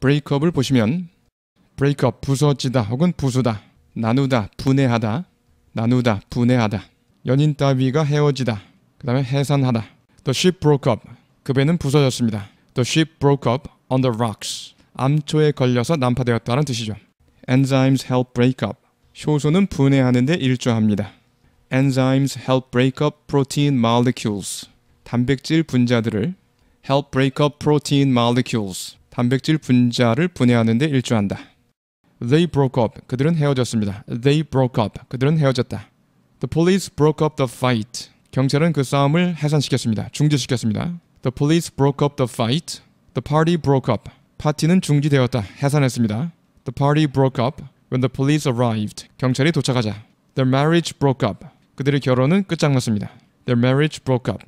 브레이크업을 보시면 브레이크업 부서지다 혹은 부수다 나누다 분해하다 나누다 분해하다 연인 따위가 헤어지다 그 다음에 해산하다 The ship broke up 그 배는 부서졌습니다 The ship broke up on the rocks 암초에 걸려서 난파되었다는 뜻이죠 Enzymes help break up 효소는 분해하는 데 일조합니다 Enzymes help break up protein molecules 단백질 분자들을 help break up protein molecules 단백질 분자를 분해하는 데 일조한다. They broke up. 그들은 헤어졌습니다. They broke up. 그들은 헤어졌다. The police broke up the fight. 경찰은 그 싸움을 해산시켰습니다. 중지시켰습니다. The police broke up the fight. The party broke up. 파티는 중지되었다. 해산했습니다. The party broke up when the police arrived. 경찰이 도착하자. Their marriage broke up. 그들의 결혼은 끝장났습니다. Their marriage broke up.